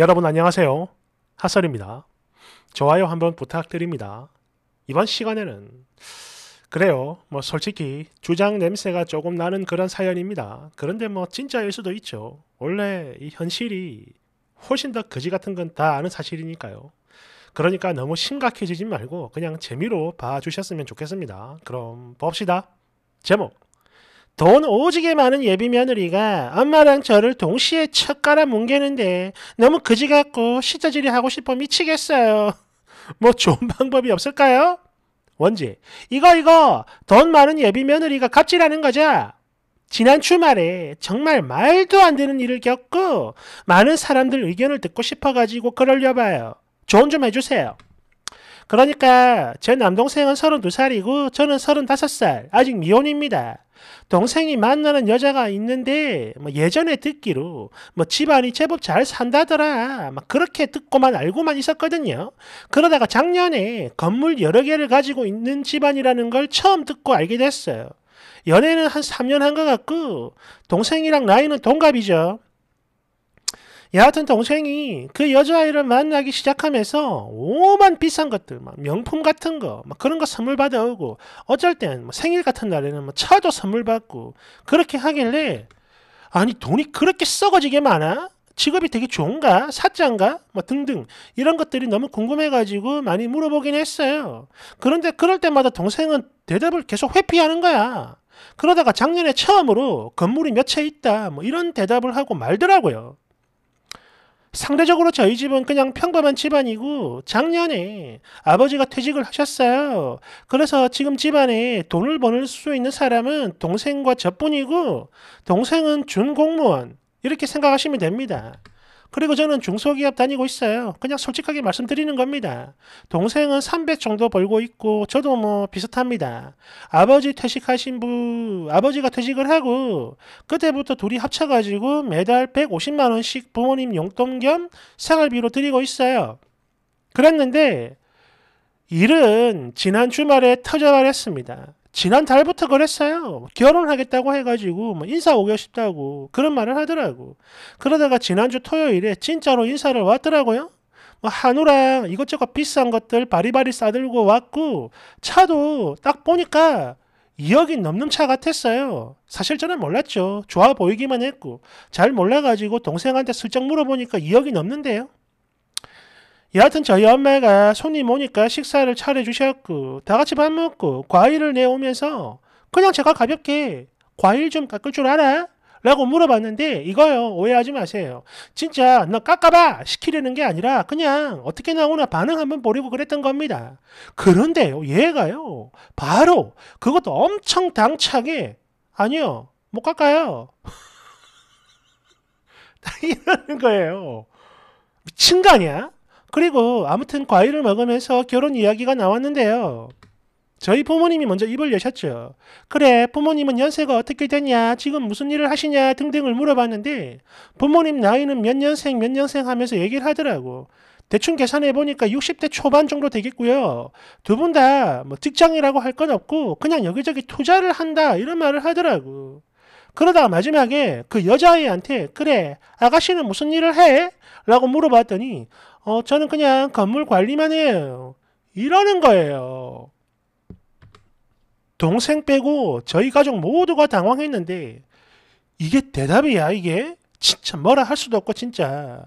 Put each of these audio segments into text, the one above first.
여러분 안녕하세요. 하설입니다. 좋아요 한번 부탁드립니다. 이번 시간에는 그래요. 뭐 솔직히 주장 냄새가 조금 나는 그런 사연입니다. 그런데 뭐 진짜일 수도 있죠. 원래 이 현실이 훨씬 더 거지 같은 건 다 아는 사실이니까요. 그러니까 너무 심각해지지 말고 그냥 재미로 봐주셨으면 좋겠습니다. 그럼 봅시다. 제목 돈 오지게 많은 예비 며느리가 엄마랑 저를 동시에 척 깔아 뭉개는데 너무 거지 같고 시자질이 하고 싶어 미치겠어요. 뭐 좋은 방법이 없을까요? 원지, 이거 이거 돈 많은 예비 며느리가 갑질하는 거죠? 지난 주말에 정말 말도 안 되는 일을 겪고 많은 사람들 의견을 듣고 싶어가지고 그러려봐요 조언 좀 해주세요. 그러니까 제 남동생은 32살이고 저는 35살, 아직 미혼입니다. 동생이 만나는 여자가 있는데 뭐 예전에 듣기로 뭐 집안이 제법 잘 산다더라 막 그렇게 듣고만 알고만 있었거든요. 그러다가 작년에 건물 여러 개를 가지고 있는 집안이라는 걸 처음 듣고 알게 됐어요. 연애는 한 3년 한 것 같고 동생이랑 나이는 동갑이죠. 여하튼 동생이 그 여자아이를 만나기 시작하면서 오만 비싼 것들, 막 명품 같은 거, 막 그런 거 선물 받아오고 어쩔 땐 뭐 생일 같은 날에는 뭐 차도 선물 받고 그렇게 하길래 아니 돈이 그렇게 썩어지게 많아? 직업이 되게 좋은가? 사짠가? 뭐 등등 이런 것들이 너무 궁금해가지고 많이 물어보긴 했어요. 그런데 그럴 때마다 동생은 대답을 계속 회피하는 거야. 그러다가 작년에 처음으로 건물이 몇 채 있다 뭐 이런 대답을 하고 말더라고요. 상대적으로 저희 집은 그냥 평범한 집안이고 작년에 아버지가 퇴직을 하셨어요. 그래서 지금 집안에 돈을 버는 수 있는 사람은 동생과 저뿐이고 동생은 준공무원 이렇게 생각하시면 됩니다. 그리고 저는 중소기업 다니고 있어요. 그냥 솔직하게 말씀드리는 겁니다. 동생은 300 정도 벌고 있고 저도 뭐 비슷합니다. 아버지 퇴직하신 분, 아버지가 퇴직을 하고 그때부터 둘이 합쳐가지고 매달 150만 원씩 부모님 용돈 겸 생활비로 드리고 있어요. 그랬는데 일은 지난 주말에 터져버렸습니다. 지난 달부터 그랬어요. 결혼하겠다고 해가지고 뭐 인사 오고 싶다고 그런 말을 하더라고. 그러다가 지난주 토요일에 진짜로 인사를 왔더라고요. 뭐 한우랑 이것저것 비싼 것들 바리바리 싸들고 왔고 차도 딱 보니까 2억이 넘는 차 같았어요. 사실 저는 몰랐죠. 좋아 보이기만 했고 잘 몰라가지고 동생한테 슬쩍 물어보니까 2억이 넘는데요. 여하튼 저희 엄마가 손님 오니까 식사를 차려주셨고 다 같이 밥 먹고 과일을 내오면서 그냥 제가 가볍게 과일 좀 깎을 줄 알아? 라고 물어봤는데 이거요 오해하지 마세요 진짜 너 깎아봐 시키려는 게 아니라 그냥 어떻게 나오나 반응 한번 보려고 그랬던 겁니다 그런데 얘가요 바로 그것도 엄청 당차게 아니요 못 깎아요 이러는 거예요 미친 거 아니야? 그리고 아무튼 과일을 먹으면서 결혼 이야기가 나왔는데요. 저희 부모님이 먼저 입을 여셨죠. 그래, 부모님은 연세가 어떻게 되냐, 지금 무슨 일을 하시냐 등등을 물어봤는데 부모님 나이는 몇 년생, 몇 년생 하면서 얘기를 하더라고. 대충 계산해 보니까 60대 초반 정도 되겠고요. 두 분 다 뭐 직장이라고 할 건 없고 그냥 여기저기 투자를 한다 이런 말을 하더라고. 그러다 가 마지막에 그 여자아이한테 그래 아가씨는 무슨 일을 해? 라고 물어봤더니 어, 저는 그냥 건물 관리만 해요. 이러는 거예요. 동생 빼고 저희 가족 모두가 당황했는데 이게 대답이야 이게? 진짜 뭐라 할 수도 없고 진짜.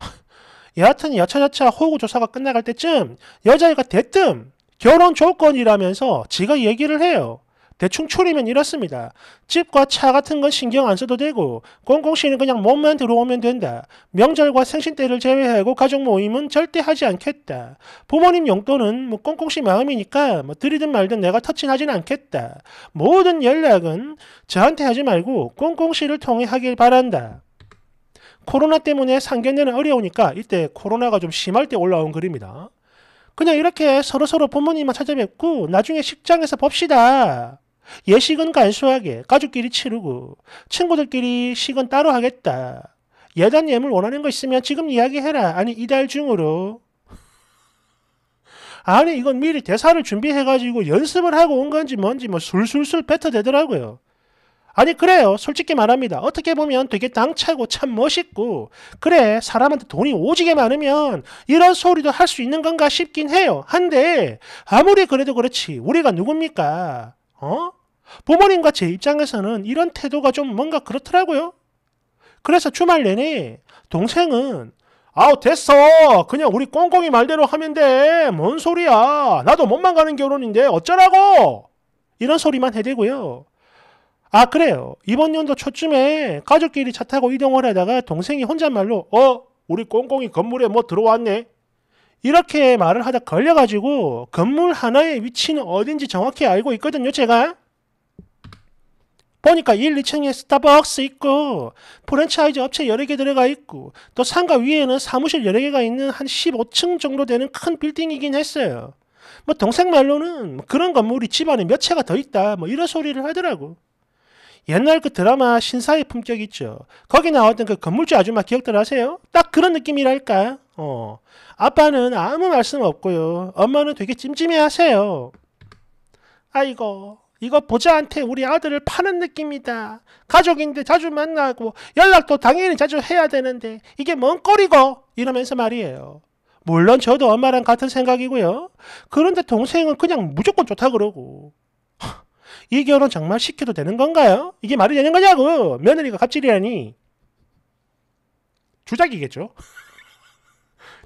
여하튼 여차저차 호구 조사가 끝나갈 때쯤 여자애가 대뜸 결혼 조건이라면서 지가 얘기를 해요. 대충 추리면 이렇습니다. 집과 차 같은 건 신경 안 써도 되고 공공시는 그냥 몸만 들어오면 된다. 명절과 생신 때를 제외하고 가족 모임은 절대 하지 않겠다. 부모님 용돈은 뭐 꽁꽁씨 마음이니까 뭐 드리든 말든 내가 터치하진 않겠다. 모든 연락은 저한테 하지 말고 꽁꽁씨를 통해 하길 바란다. 코로나 때문에 상견례는 어려우니까 이때 코로나가 좀 심할 때 올라온 글입니다. 그냥 이렇게 서로서로 부모님만 찾아뵙고 나중에 식장에서 봅시다. 예식은 간소하게 가족끼리 치르고 친구들끼리 식은 따로 하겠다. 예단 예물 원하는 거 있으면 지금 이야기해라. 아니 이달 중으로. 아니 이건 미리 대사를 준비해가지고 연습을 하고 온 건지 뭔지 뭐 술술술 뱉어대더라고요. 아니 그래요 솔직히 말합니다 어떻게 보면 되게 당차고 참 멋있고 그래 사람한테 돈이 오지게 많으면 이런 소리도 할 수 있는 건가 싶긴 해요 한데 아무리 그래도 그렇지 우리가 누굽니까 어? 부모님과 제 입장에서는 이런 태도가 좀 뭔가 그렇더라고요. 그래서 주말 내내 동생은 아우 됐어 그냥 우리 꽁꽁이 말대로 하면 돼 뭔 소리야 나도 몸만 가는 결혼인데 어쩌라고 이런 소리만 해대고요 아 그래요 이번 연도 초쯤에 가족끼리 차 타고 이동을 하다가 동생이 혼잣말로 어 우리 꽁꽁이 건물에 뭐 들어왔네 이렇게 말을 하다 걸려가지고 건물 하나의 위치는 어딘지 정확히 알고 있거든요, 제가. 보니까 1, 2층에 스타벅스 있고 프랜차이즈 업체 여러 개 들어가 있고 또 상가 위에는 사무실 여러 개가 있는 한 15층 정도 되는 큰 빌딩이긴 했어요. 뭐 동생 말로는 그런 건물이 집안에 몇 채가 더 있다 뭐 이런 소리를 하더라고. 옛날 그 드라마 신사의 품격 있죠. 거기 나왔던 그 건물주 아줌마 기억들 하세요? 딱 그런 느낌이랄까. 어. 아빠는 아무 말씀 없고요. 엄마는 되게 찜찜해 하세요. 아이고, 이거 보자한테 우리 아들을 파는 느낌이다. 가족인데 자주 만나고 연락도 당연히 자주 해야 되는데 이게 뭔 꼴이고 이러면서 말이에요. 물론 저도 엄마랑 같은 생각이고요. 그런데 동생은 그냥 무조건 좋다 그러고. 이 결혼 정말 시켜도 되는 건가요? 이게 말이 되는 거냐고! 며느리가 갑질이라니. 주작이겠죠?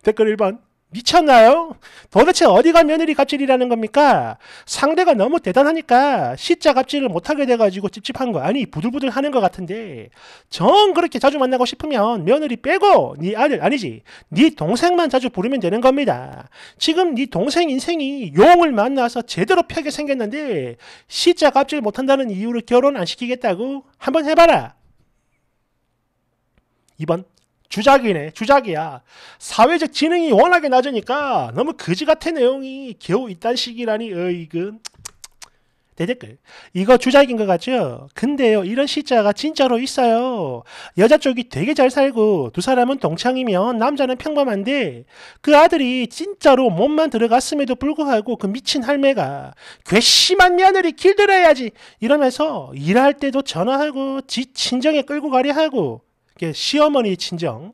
댓글 1번. 미쳤나요? 도대체 어디가 며느리 갑질이라는 겁니까? 상대가 너무 대단하니까 시자 갑질을 못하게 돼가지고 찝찝한 거 아니 부들부들 하는 것 같은데 정 그렇게 자주 만나고 싶으면 며느리 빼고 네 아들 아니지 네 동생만 자주 부르면 되는 겁니다. 지금 네 동생 인생이 용을 만나서 제대로 펴게 생겼는데 시자 갑질 못한다는 이유로 결혼 안 시키겠다고 한번 해봐라. 2번 주작이네 주작이야 사회적 지능이 워낙에 낮으니까 너무 그지같은 내용이 겨우 이딴 식이라니 어이근 대댓글 이거 주작인 것 같죠? 근데요 이런 시자가 진짜로 있어요 여자 쪽이 되게 잘 살고 두 사람은 동창이면 남자는 평범한데 그 아들이 진짜로 몸만 들어갔음에도 불구하고 그 미친 할매가 괘씸한 며느리 길들여야지 이러면서 일할 때도 전화하고 지 친정에 끌고 가려 하고 시어머니 친정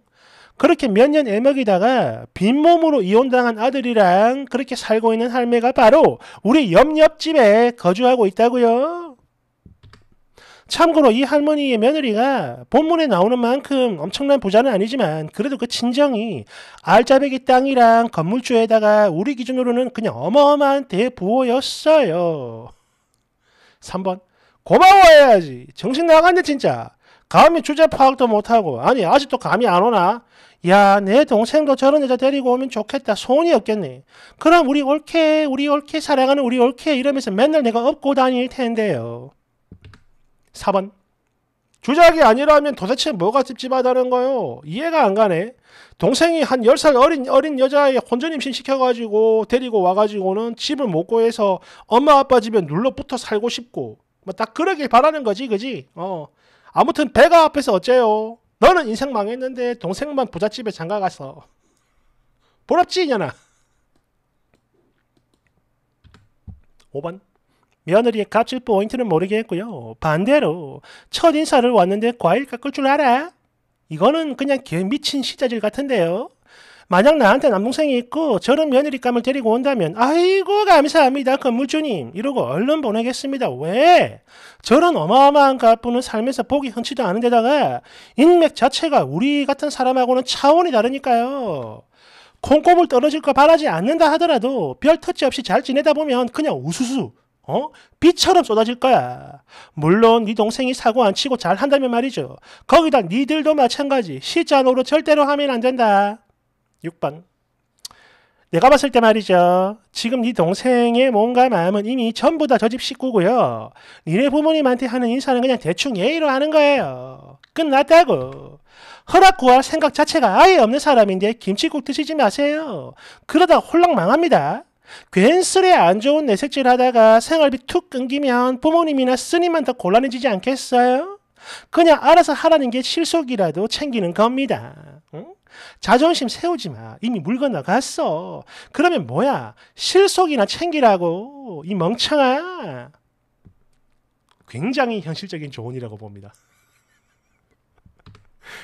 그렇게 몇 년 애먹이다가 빈몸으로 이혼당한 아들이랑 그렇게 살고 있는 할매가 바로 우리 옆옆집에 거주하고 있다고요. 참고로 이 할머니의 며느리가 본문에 나오는 만큼 엄청난 부자는 아니지만 그래도 그 친정이 알짜배기 땅이랑 건물주에다가 우리 기준으로는 그냥 어마어마한 대부호였어요. 3번 고마워해야지. 정신 나갔네 진짜. 감히 주제 파악도 못하고 아니 아직도 감이 안 오나? 야 내 동생도 저런 여자 데리고 오면 좋겠다 소원이 없겠니? 그럼 우리 올케 우리 올케 사랑하는 우리 올케 이러면서 맨날 내가 업고 다닐 텐데요. 4번 주작이 아니라면 도대체 뭐가 찝찝하다는 거요? 이해가 안 가네. 동생이 한 10살 어린, 어린 여자에 혼전 임신시켜가지고 데리고 와가지고는 집을 못 구해서 엄마 아빠 집에 눌러붙어 살고 싶고, 뭐 딱 그러길 바라는 거지, 그지? 어. 아무튼 배가 앞에서 어째요? 너는 인생 망했는데 동생만 부잣집에 장가가서 보랍지 이년아. 5번 며느리의 갑질 포인트는 모르겠고요. 반대로 첫 인사를 왔는데 과일 깎을 줄 알아? 이거는 그냥 개 미친 시자질 같은데요. 만약 나한테 남동생이 있고 저런 며느리감을 데리고 온다면 아이고 감사합니다 건물주님 이러고 얼른 보내겠습니다. 왜? 저런 어마어마한 가부는 삶에서 보기 흔치도 않은 데다가 인맥 자체가 우리 같은 사람하고는 차원이 다르니까요. 콩고물 떨어질 거 바라지 않는다 하더라도 별 터치 없이 잘 지내다 보면 그냥 우수수 어? 빛처럼 쏟아질 거야. 물론 네 동생이 사고 안 치고 잘 한다면 말이죠. 거기다 니들도 마찬가지. 시자 노로 절대로 하면 안 된다. 6번. 내가 봤을 때 말이죠. 지금 네 동생의 몸과 마음은 이미 전부 다 저 집 식구고요. 니네 부모님한테 하는 인사는 그냥 대충 예의로 하는 거예요. 끝났다고. 허락 구할 생각 자체가 아예 없는 사람인데 김치국 드시지 마세요. 그러다 홀랑 망합니다. 괜스레 안 좋은 내색질 하다가 생활비 툭 끊기면 부모님이나 스님한테 곤란해지지 않겠어요? 그냥 알아서 하라는 게 실속이라도 챙기는 겁니다. 자존심 세우지 마. 이미 물 건너갔어. 그러면 뭐야? 실속이나 챙기라고. 이 멍청아. 굉장히 현실적인 조언이라고 봅니다.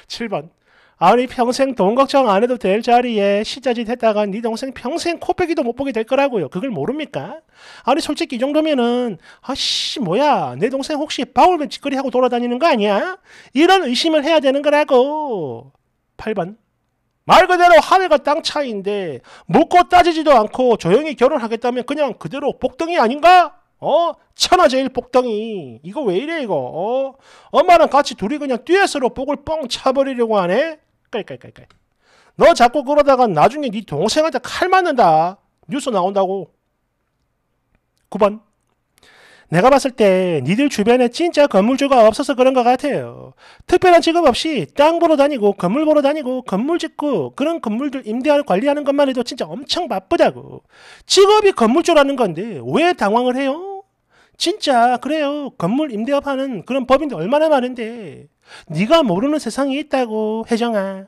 7번. 아니 평생 돈 걱정 안 해도 될 자리에 시자짓 했다가 네 동생 평생 코빼기도 못 보게 될 거라고요. 그걸 모릅니까? 아니 솔직히 이 정도면은 아씨 뭐야 내 동생 혹시 바울맨 짓거리 하고 돌아다니는 거 아니야? 이런 의심을 해야 되는 거라고. 8번 말 그대로 하늘과 땅 차이인데 묻고 뭐 따지지도 않고 조용히 결혼하겠다면 그냥 그대로 복덩이 아닌가? 어? 천하제일 복덩이. 이거 왜 이래 이거? 어? 엄마랑 같이 둘이 그냥 듀엣서로 복을 뻥 차버리려고 하네? 깔깔깔깔. 너 자꾸 그러다가 나중에 네 동생한테 칼 맞는다. 뉴스 나온다고. 9번. 내가 봤을 때 니들 주변에 진짜 건물주가 없어서 그런 것 같아요. 특별한 직업 없이 땅 보러 다니고 건물 보러 다니고 건물 짓고 그런 건물들 임대할 관리하는 것만 해도 진짜 엄청 바쁘다고. 직업이 건물주라는 건데 왜 당황을 해요? 진짜 그래요. 건물 임대업하는 그런 법인데 얼마나 많은데 네가 모르는 세상이 있다고 혜정아.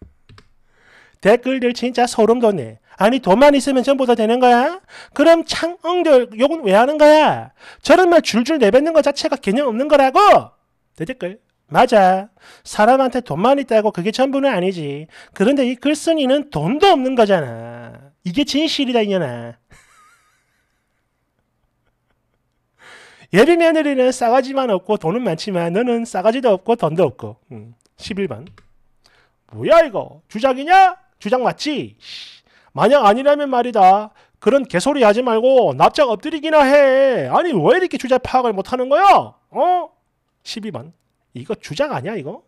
댓글들 진짜 소름 돋네. 아니 돈만 있으면 전부 다 되는 거야? 그럼 창응절 욕은 왜 하는 거야? 저런 말 줄줄 내뱉는 것 자체가 개념 없는 거라고? 대댓글 맞아. 사람한테 돈만 있다고 그게 전부는 아니지. 그런데 이 글쓴이는 돈도 없는 거잖아. 이게 진실이다 이년아. 예비 며느리는 싸가지만 없고 돈은 많지만 너는 싸가지도 없고 돈도 없고. 음, 11번. 뭐야 이거? 주작이냐? 주작 맞지? 만약 아니라면 말이다. 그런 개소리 하지 말고 납작 엎드리기나 해. 아니 왜 이렇게 주자 파악을 못하는 거야? 어? 12번. 이거 주작 아니야 이거?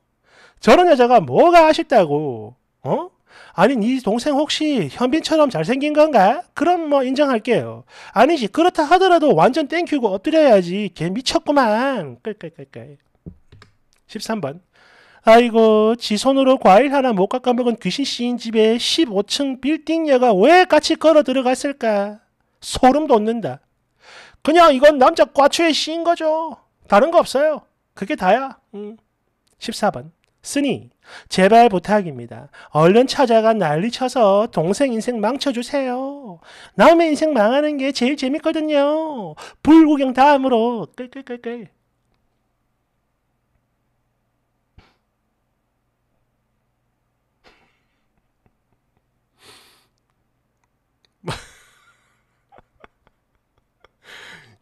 저런 여자가 뭐가 아쉽다고? 어? 아니 네 동생 혹시 현빈처럼 잘생긴 건가? 그럼 뭐 인정할게요. 아니지 그렇다 하더라도 완전 땡큐고 엎드려야지. 걔 미쳤구만. 깔깔깔깔. 13번. 아이고 지 손으로 과일 하나 못 깎아먹은 귀신씨인 집에 15층 빌딩녀가 왜 같이 걸어 들어갔을까? 소름 돋는다. 그냥 이건 남자 과추의 씨인 거죠. 다른 거 없어요. 그게 다야. 음. 14번 스니 제발 부탁입니다. 얼른 찾아가 난리쳐서 동생 인생 망쳐주세요. 남의 인생 망하는 게 제일 재밌거든요. 불구경 다음으로 끌끌끌끌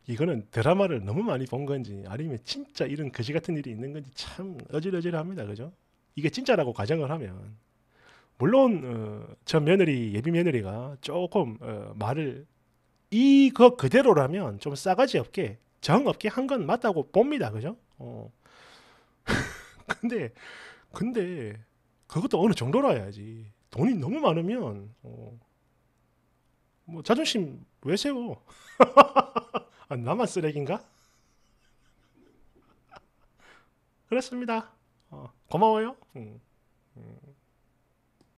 이거는 드라마를 너무 많이 본 건지 아니면 진짜 이런 거지 같은 일이 있는 건지 참 어질어질합니다. 그죠? 이게 진짜라고 가정을 하면 물론 어, 전 며느리 예비 며느리가 조금 어, 말을 이거 그대로라면 좀 싸가지 없게 정 없게 한 건 맞다고 봅니다. 그죠? 어. 근데 근데 그것도 어느 정도로 해야지 돈이 너무 많으면 어, 뭐 자존심 왜 세워? 아, 나만 쓰레기인가? 그렇습니다. 어, 고마워요. 음. 음.